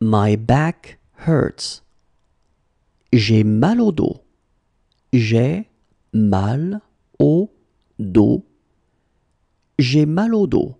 My back hurts. J'ai mal au dos. J'ai mal au dos. J'ai mal au dos.